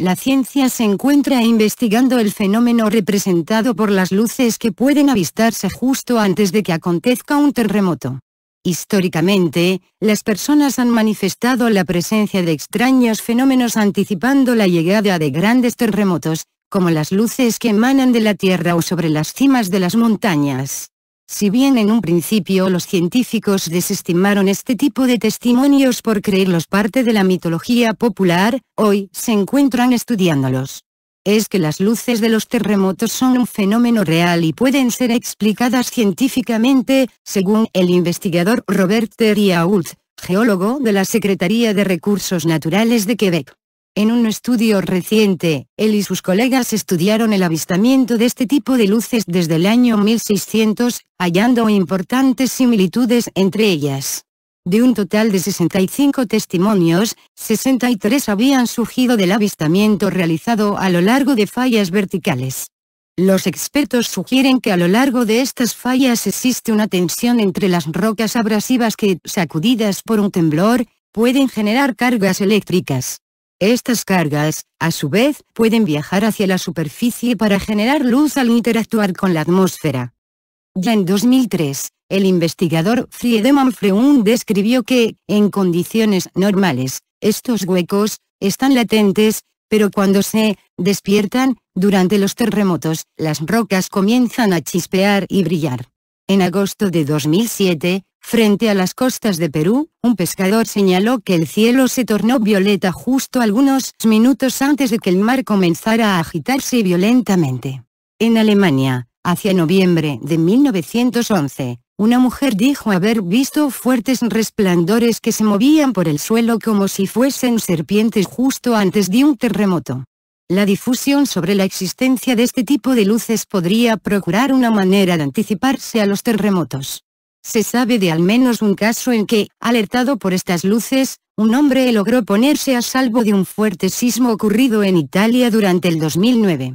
La ciencia se encuentra investigando el fenómeno representado por las luces que pueden avistarse justo antes de que acontezca un terremoto. Históricamente, las personas han manifestado la presencia de extraños fenómenos anticipando la llegada de grandes terremotos, como las luces que emanan de la Tierra o sobre las cimas de las montañas. Si bien en un principio los científicos desestimaron este tipo de testimonios por creerlos parte de la mitología popular, hoy se encuentran estudiándolos. Es que las luces de los terremotos son un fenómeno real y pueden ser explicadas científicamente, según el investigador Robert Terry geólogo de la Secretaría de Recursos Naturales de Quebec. En un estudio reciente, él y sus colegas estudiaron el avistamiento de este tipo de luces desde el año 1600, hallando importantes similitudes entre ellas. De un total de 65 testimonios, 63 habían surgido del avistamiento realizado a lo largo de fallas verticales. Los expertos sugieren que a lo largo de estas fallas existe una tensión entre las rocas abrasivas que, sacudidas por un temblor, pueden generar cargas eléctricas. Estas cargas, a su vez, pueden viajar hacia la superficie para generar luz al interactuar con la atmósfera. Ya en 2003, el investigador Friedemann Freund describió que, en condiciones normales, estos huecos, están latentes, pero cuando se despiertan, durante los terremotos, las rocas comienzan a chispear y brillar. En agosto de 2007, Frente a las costas de Perú, un pescador señaló que el cielo se tornó violeta justo algunos minutos antes de que el mar comenzara a agitarse violentamente. En Alemania, hacia noviembre de 1911, una mujer dijo haber visto fuertes resplandores que se movían por el suelo como si fuesen serpientes justo antes de un terremoto. La difusión sobre la existencia de este tipo de luces podría procurar una manera de anticiparse a los terremotos. Se sabe de al menos un caso en que, alertado por estas luces, un hombre logró ponerse a salvo de un fuerte sismo ocurrido en Italia durante el 2009.